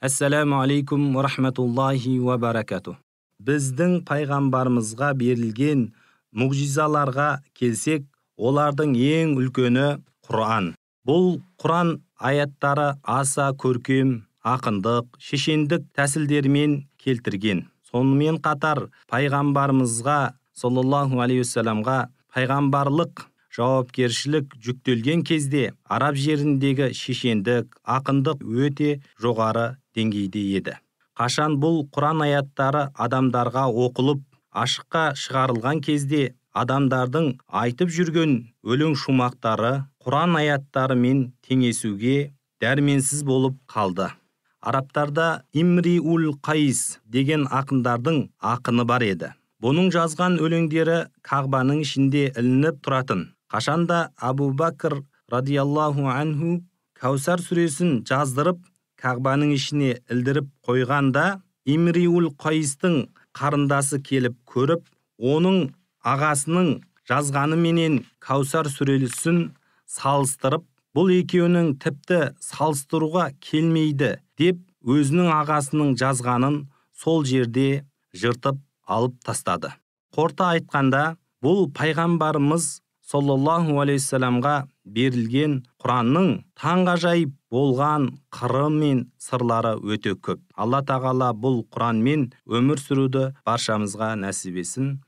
ассаламу алейкум уа рахматуллахи уа баракату біздің пайғамбарымызға берілген мұғжизаларға келсек олардың ең үлкені құран бұл құран аяттары аса көркем ақындық шешендік тәсілдермен келтірген сонымен қатар пайғамбарымызға саллаллаху алейхи уассаламға пайғамбарлық жауапкершілік жүктелген кезде араб жеріндегі шешендік ақындық өте жоғары деңгейде еді қашан бұл құран аяттары адамдарға оқылып ашыққа шығарылған кезде адамдардың айтып жүрген өлең шумақтары құран аяттарымен теңесуге дәрменсіз болып қалды арабтарда имри ул қайыс деген ақындардың ақыны бар еді бұның жазған өлеңдері қағбаның ішінде ілініп тұратын қашанда әбу бәкір радиаллаху әнху кәусар сүресін жаздырып кағбаның ішіне ілдіріп қойғанда имриул қайыстың қарындасы келіп көріп оның ағасының жазғаныменен кәусар сүресін салыстырып бұл екеуінің тіпті салыстыруға келмейді деп өзінің ағасының жазғанын сол жерде жыртып алып тастады қорта айтқанда бұл пайғамбарымыз саллаллаху алейхисаламға берілген құранның таңғажайып болған қыры мен сырлары өте көп алла тағала бұл құранмен өмір сүруді баршамызға нәсіп етсін